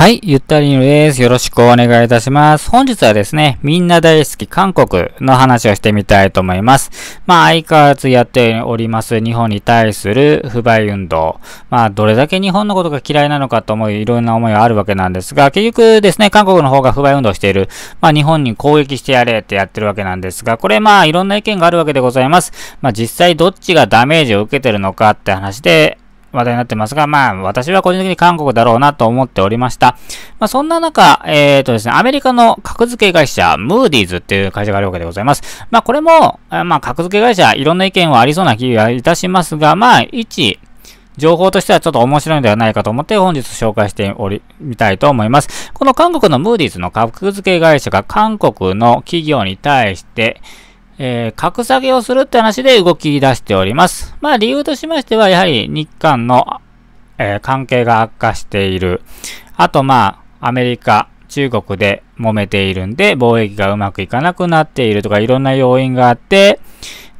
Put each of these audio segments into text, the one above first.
はい、ゆったりのです。よろしくお願いいたします。本日はですね、みんな大好き韓国の話をしてみたいと思います。まあ、相変わらずやっております日本に対する不買運動。まあ、どれだけ日本のことが嫌いなのかと思い、いろんな思いはあるわけなんですが、結局ですね、韓国の方が不買運動している。まあ、日本に攻撃してやれってやってるわけなんですが、これまあ、いろんな意見があるわけでございます。まあ、実際どっちがダメージを受けてるのかって話で、話題になってますが、まあ、私は個人的に韓国だろうなと思っておりました。まあ、そんな中、えっ、ー、とですね、アメリカの格付け会社、ムーディーズっていう会社があるわけでございます。まあ、これも、まあ、格付け会社、いろんな意見はありそうな気がいたしますが、まあ、一、情報としてはちょっと面白いのではないかと思って本日紹介しており、みたいと思います。この韓国のムーディーズの格付け会社が韓国の企業に対して、えー、格下げをするって話で動き出しております。まあ理由としましては、やはり日韓の、えー、関係が悪化している。あとまあ、アメリカ、中国で揉めているんで、貿易がうまくいかなくなっているとか、いろんな要因があって、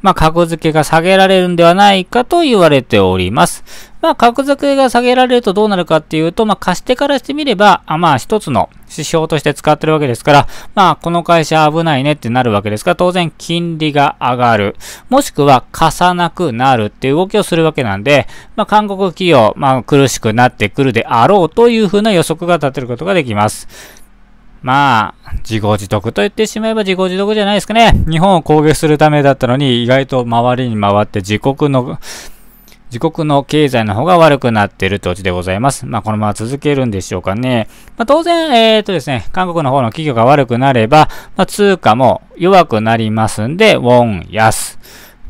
まあ、格付けが下げられるんではないかと言われております。まあ、格付けが下げられるとどうなるかっていうと、まあ、貸してからしてみれば、あまあ、一つの指標として使ってるわけですから、まあ、この会社危ないねってなるわけですから、当然、金利が上がる。もしくは、貸さなくなるっていう動きをするわけなんで、まあ、韓国企業、まあ、苦しくなってくるであろうというふうな予測が立てることができます。まあ、自業自得と言ってしまえば自業自得じゃないですかね。日本を攻撃するためだったのに、意外と周りに回って自国の自国の経済の方が悪くなっていると地でございます。まあ、このまま続けるんでしょうかね。まあ、当然、えっ、ー、とですね、韓国の方の企業が悪くなれば、まあ、通貨も弱くなりますんで、ウォン安。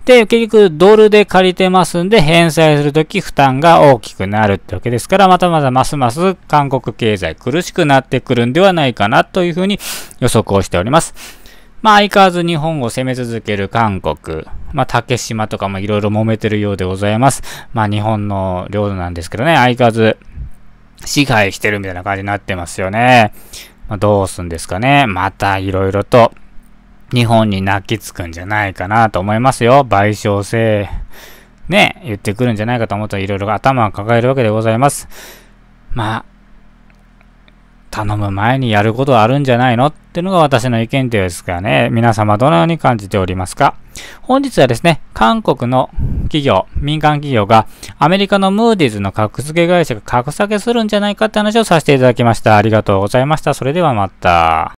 で、結局ドルで借りてますんで、返済するとき負担が大きくなるってわけですから、またまたますます韓国経済苦しくなってくるんではないかなというふうに予測をしております。まあ相変わらず日本を攻め続ける韓国、まあ竹島とかもいろいろ揉めてるようでございます。まあ日本の領土なんですけどね、相変わらず支配してるみたいな感じになってますよね。まあ、どうすんですかね。またいろいろと日本に泣きつくんじゃないかなと思いますよ。賠償制。ね、言ってくるんじゃないかと思ったらいろいろ頭を抱えるわけでございます。まあ、頼む前にやることあるんじゃないのってのが私の意見ですがね、皆様どのように感じておりますか本日はですね、韓国の企業、民間企業がアメリカのムーディーズの格付け会社が格下げするんじゃないかって話をさせていただきました。ありがとうございました。それではまた。